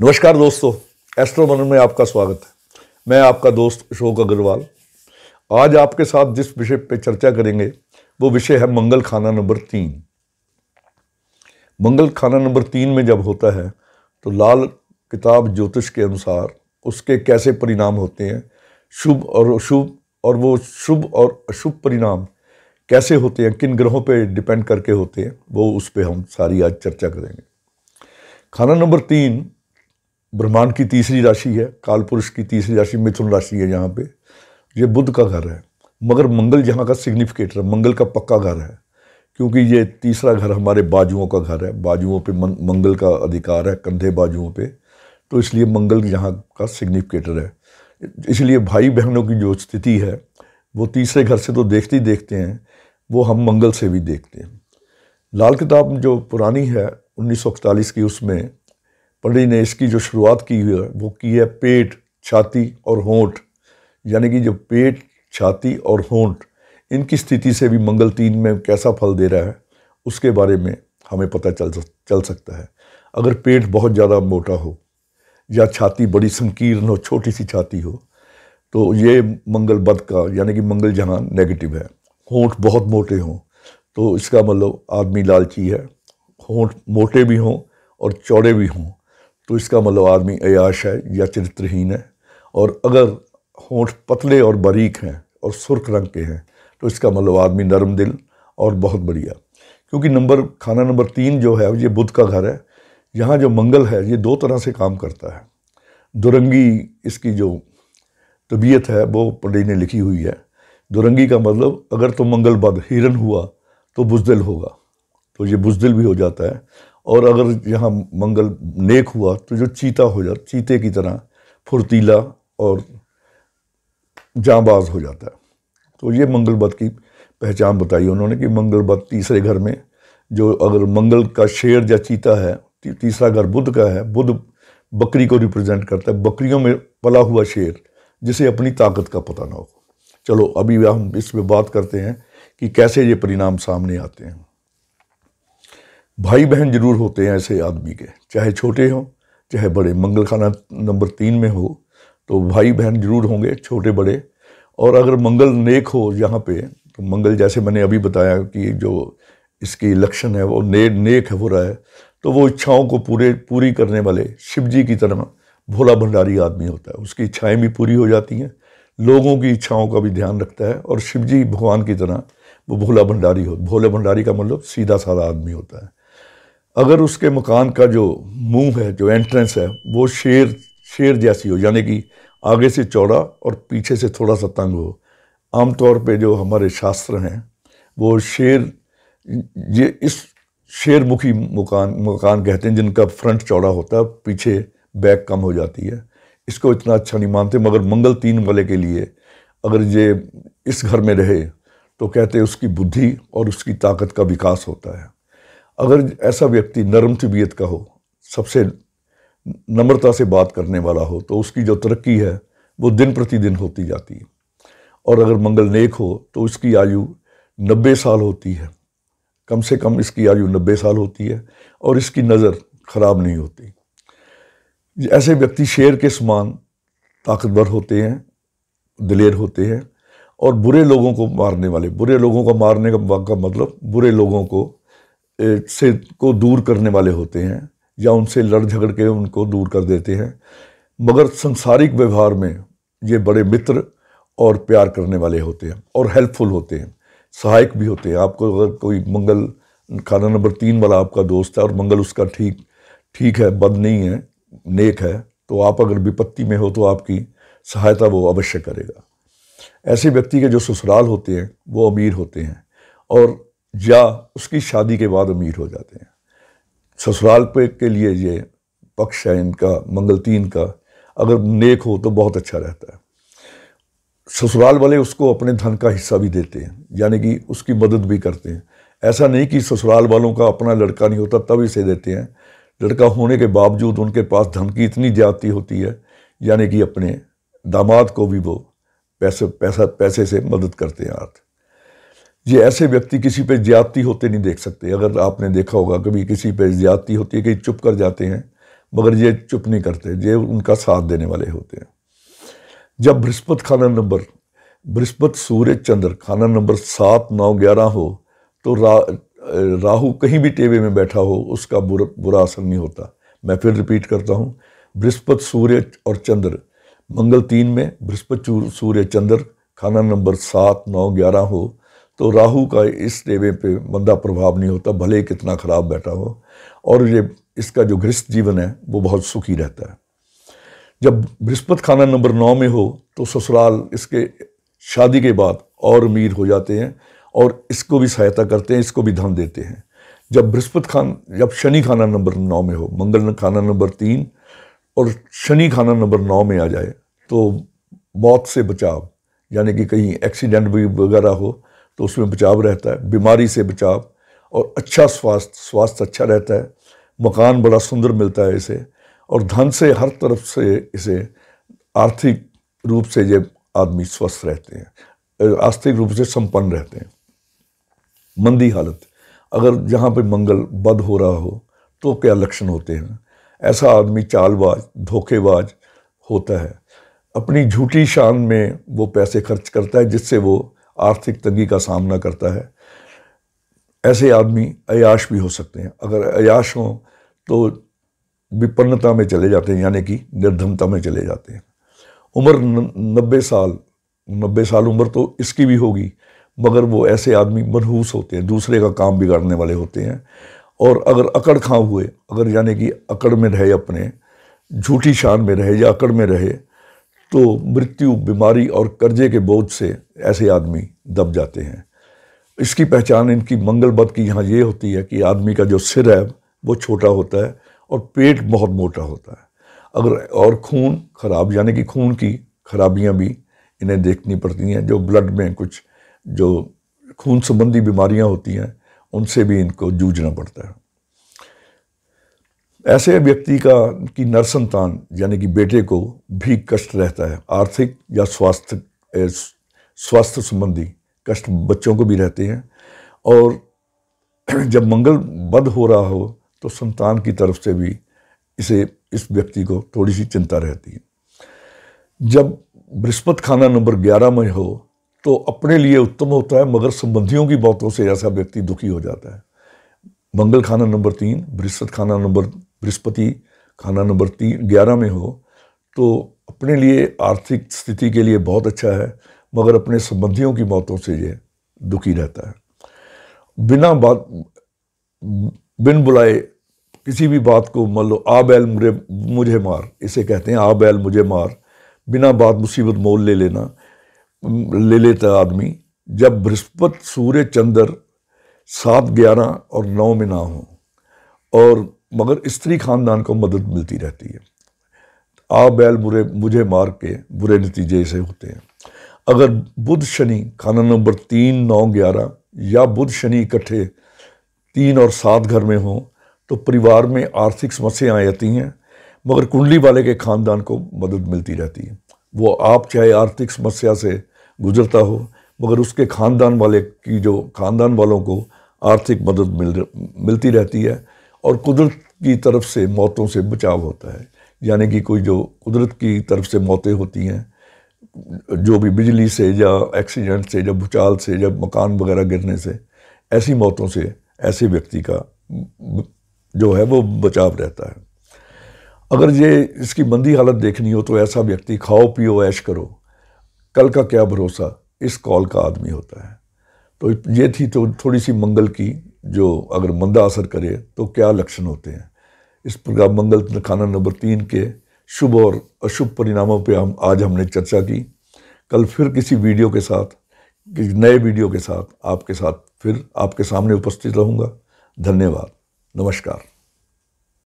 नमस्कार दोस्तों एस्ट्रोमन में आपका स्वागत है मैं आपका दोस्त अशोक अग्रवाल आज आपके साथ जिस विषय पर चर्चा करेंगे वो विषय है मंगल खाना नंबर तीन मंगल खाना नंबर तीन में जब होता है तो लाल किताब ज्योतिष के अनुसार उसके कैसे परिणाम होते हैं शुभ और अशुभ और वो शुभ और अशुभ परिणाम कैसे होते हैं किन ग्रहों पे डिपेंड करके होते हैं वो उस पर हम सारी आज चर्चा करेंगे खाना नंबर तीन ब्रह्मांड की तीसरी राशि है कालपुरुष की तीसरी राशि मिथुन राशि है यहाँ पे ये बुद्ध का घर है मगर मंगल यहाँ का सिग्निफिकेटर है मंगल का पक्का घर है क्योंकि ये तीसरा घर हमारे बाजुओं का घर है बाजुओं पे मंगल का अधिकार है कंधे बाजुओं पे तो इसलिए मंगल यहाँ का सिग्निफिकेटर है इसलिए भाई बहनों की जो स्थिति है वो तीसरे घर से तो देखते ही देखते हैं वो हम मंगल से भी देखते हैं लाल किताब जो पुरानी है उन्नीस की उसमें पंडित ने इसकी जो शुरुआत की है वो की है पेट छाती और होंठ यानी कि जो पेट छाती और होंठ इनकी स्थिति से भी मंगल तीन में कैसा फल दे रहा है उसके बारे में हमें पता चल चल सकता है अगर पेट बहुत ज़्यादा मोटा हो या छाती बड़ी संकीर्ण हो छोटी सी छाती हो तो ये मंगल बद का यानी कि मंगल जहाँ नेगेटिव है होंठ बहुत मोटे हों तो इसका मतलब आदमी लालची है होंठ मोटे भी हों और चौड़े भी हों तो इसका मतलब आदमी अयाश है या चरित्रहीन है और अगर होंठ पतले और बारीक हैं और सुर्ख रंग के हैं तो इसका मतलब आदमी नरम दिल और बहुत बढ़िया क्योंकि नंबर खाना नंबर तीन जो है ये बुद्ध का घर है यहाँ जो मंगल है ये दो तरह से काम करता है दुरंगी इसकी जो तबीयत है वो पंडित ने लिखी हुई है दुरंगी का मतलब अगर तो मंगल बद हिरन हुआ तो बुजदिल होगा तो ये बुजदिल भी हो जाता है और अगर यहाँ मंगल नेक हुआ तो जो चीता हो जाता चीते की तरह फुर्तीला और जाबाज़ हो जाता है तो ये मंगलवत की पहचान बताई उन्होंने कि मंगलवत तीसरे घर में जो अगर मंगल का शेर या चीता है तीसरा घर बुद्ध का है बुद्ध बकरी को रिप्रेजेंट करता है बकरियों में पला हुआ शेर जिसे अपनी ताकत का पता ना हो चलो अभी हम इस पर बात करते हैं कि कैसे ये परिणाम सामने आते हैं भाई बहन जरूर होते हैं ऐसे आदमी के चाहे छोटे हों चाहे बड़े मंगल खाना नंबर तीन में हो तो भाई बहन जरूर होंगे छोटे बड़े और अगर मंगल नेक हो यहाँ पे तो मंगल जैसे मैंने अभी बताया कि जो इसकी लक्षण है वो ने नेक हो रहा है तो वो इच्छाओं को पूरे पूरी करने वाले शिव जी की तरह भोला भंडारी आदमी होता है उसकी इच्छाएं भी पूरी हो जाती हैं लोगों की इच्छाओं का भी ध्यान रखता है और शिव जी भगवान की तरह वो भोला भंडारी हो भोला भंडारी का मतलब सीधा साधा आदमी होता है अगर उसके मकान का जो मुंह है जो एंट्रेंस है वो शेर शेर जैसी हो यानी कि आगे से चौड़ा और पीछे से थोड़ा सा तंग हो आमतौर पे जो हमारे शास्त्र हैं वो शेर ये इस शेर मुखी मकान मकान कहते हैं जिनका फ्रंट चौड़ा होता है पीछे बैक कम हो जाती है इसको इतना अच्छा नहीं मानते मगर मंगल तीन वाले के लिए अगर ये इस घर में रहे तो कहते हैं उसकी बुद्धि और उसकी ताकत का विकास होता है अगर ऐसा व्यक्ति नरम तबीयत का हो सबसे नम्रता से बात करने वाला हो तो उसकी जो तरक्की है वो दिन प्रतिदिन होती जाती है और अगर मंगल नेक हो तो उसकी आयु नब्बे साल होती है कम से कम इसकी आयु नब्बे साल होती है और इसकी नज़र ख़राब नहीं होती ऐसे व्यक्ति शेर के समान ताकतवर होते हैं दिलेर होते हैं और बुरे लोगों को मारने वाले बुरे लोगों का मारने का मतलब बुरे लोगों को से को दूर करने वाले होते हैं या उनसे लड़ झगड़ के उनको दूर कर देते हैं मगर संसारिक व्यवहार में ये बड़े मित्र और प्यार करने वाले होते हैं और हेल्पफुल होते हैं सहायक भी होते हैं आपको अगर कोई मंगल खाना नंबर तीन वाला आपका दोस्त है और मंगल उसका ठीक ठीक है बद नहीं है नेक है तो आप अगर विपत्ति में हो तो आपकी सहायता वो अवश्य करेगा ऐसे व्यक्ति के जो ससुराल होते हैं वो अमीर होते हैं और या उसकी शादी के बाद अमीर हो जाते हैं ससुराल पे के लिए ये पक्ष है इनका तीन का अगर नेक हो तो बहुत अच्छा रहता है ससुराल वाले उसको अपने धन का हिस्सा भी देते हैं यानी कि उसकी मदद भी करते हैं ऐसा नहीं कि ससुराल वालों का अपना लड़का नहीं होता तभी से देते हैं लड़का होने के बावजूद उनके पास धन की इतनी ज्यादती होती है यानी कि अपने दामाद को भी वो पैसे पैसा पैसे से मदद करते हैं अर्थ ये ऐसे व्यक्ति किसी पे ज्यादती होते नहीं देख सकते अगर आपने देखा होगा कभी किसी पे ज्यादती होती है कि चुप कर जाते हैं मगर ये चुप नहीं करते ये उनका साथ देने वाले होते हैं जब बृहस्पत खाना नंबर बृहस्पत सूर्य चंद्र खाना नंबर सात नौ ग्यारह हो तो रा, राहु कहीं भी टेबे में बैठा हो उसका बुरा बुरा असर नहीं होता मैं फिर रिपीट करता हूँ बृहस्पत सूर्य और चंद्र मंगल तीन में बृहस्पत सूर्य चंद्र खाना नंबर सात नौ ग्यारह हो तो राहु का इस देवे पे मंदा प्रभाव नहीं होता भले कितना ख़राब बैठा हो और ये इसका जो गृहस्थ जीवन है वो बहुत सुखी रहता है जब बृहस्पत खाना नंबर नौ में हो तो ससुराल इसके शादी के बाद और अमीर हो जाते हैं और इसको भी सहायता करते हैं इसको भी धन देते हैं जब बृहस्पत खान जब शनि खाना नंबर नौ में हो मंगल खाना नंबर तीन और शनि खाना नंबर नौ में आ जाए तो मौत से बचाव यानी कि कहीं एक्सीडेंट भी वगैरह हो तो उसमें बचाव रहता है बीमारी से बचाव और अच्छा स्वास्थ्य स्वास्थ्य अच्छा रहता है मकान बड़ा सुंदर मिलता है इसे और धन से हर तरफ से इसे आर्थिक रूप से ये आदमी स्वस्थ रहते हैं आर्थिक रूप से संपन्न रहते हैं मंदी हालत अगर जहाँ पे मंगल बद हो रहा हो तो क्या लक्षण होते हैं ऐसा आदमी चालबाज धोखेबाज होता है अपनी झूठी शान में वो पैसे खर्च करता है जिससे वो आर्थिक तंगी का सामना करता है ऐसे आदमी अयाश भी हो सकते हैं अगर अयाश हों तो विपन्नता में चले जाते हैं यानी कि निर्धनता में चले जाते हैं उम्र नब्बे साल नब्बे साल उम्र तो इसकी भी होगी मगर वो ऐसे आदमी मनहूस होते हैं दूसरे का काम बिगाड़ने वाले होते हैं और अगर अकड़ खां हुए अगर यानी कि अकड़ में रहे अपने झूठी शान में रहे या अकड़ में रहे तो मृत्यु बीमारी और कर्जे के बोझ से ऐसे आदमी दब जाते हैं इसकी पहचान इनकी मंगलबद की यहाँ ये होती है कि आदमी का जो सिर है वो छोटा होता है और पेट बहुत मोटा होता है अगर और खून खराब यानी कि खून की खराबियाँ भी इन्हें देखनी पड़ती हैं जो ब्लड में कुछ जो खून संबंधी बीमारियाँ होती हैं उनसे भी इनको जूझना पड़ता है ऐसे व्यक्ति का की नर संतान यानी कि बेटे को भी कष्ट रहता है आर्थिक या स्वास्थ्य स्वास्थ्य संबंधी कष्ट बच्चों को भी रहते हैं और जब मंगल बद हो रहा हो तो संतान की तरफ से भी इसे इस व्यक्ति को थोड़ी सी चिंता रहती है जब बृहस्पत खाना नंबर ग्यारह में हो तो अपने लिए उत्तम होता है मगर संबंधियों की बातों से ऐसा व्यक्ति दुखी हो जाता है मंगल खाना नंबर तीन बृहस्पत खाना नंबर बृहस्पति खाना नंबर तीन ग्यारह में हो तो अपने लिए आर्थिक स्थिति के लिए बहुत अच्छा है मगर अपने संबंधियों की मौतों से ये दुखी रहता है बिना बात बिन बुलाए किसी भी बात को मान लो आ बैल मुझे मुझे मार इसे कहते हैं आ बैल मुझे मार बिना बात मुसीबत मोल ले लेना ले लेता आदमी जब बृहस्पति सूर्य चंद्र सात ग्यारह और नौ में ना हो और मगर स्त्री खानदान को मदद मिलती रहती है आ बैल बुरे मुझे मार के बुरे नतीजे से होते हैं अगर बुध शनि खाना नंबर तीन नौ ग्यारह या बुध शनि इकट्ठे तीन और सात घर में हों तो परिवार में आर्थिक समस्याएं आती हैं मगर कुंडली वाले के खानदान को मदद मिलती रहती है वो आप चाहे आर्थिक समस्या से गुजरता हो मगर उसके खानदान वाले की जो खानदान वालों को आर्थिक मदद मिल मिलती रहती है और कुदरत की तरफ से मौतों से बचाव होता है यानी कि कोई जो कुदरत की तरफ से मौतें होती हैं जो भी बिजली से या एक्सीडेंट से या भूचाल से या मकान वगैरह गिरने से ऐसी मौतों से ऐसे व्यक्ति का जो है वो बचाव रहता है अगर ये इसकी मंदी हालत देखनी हो तो ऐसा व्यक्ति खाओ पियो ऐश करो कल का क्या भरोसा इस कॉल का आदमी होता है तो ये थी तो थोड़ी सी मंगल की जो अगर मंदा असर करे तो क्या लक्षण होते हैं इस प्रकार मंगल खाना नंबर तीन के शुभ और अशुभ परिणामों पे हम आज हमने चर्चा की कल फिर किसी वीडियो के साथ किसी नए वीडियो के साथ आपके साथ फिर आपके सामने उपस्थित रहूँगा धन्यवाद नमस्कार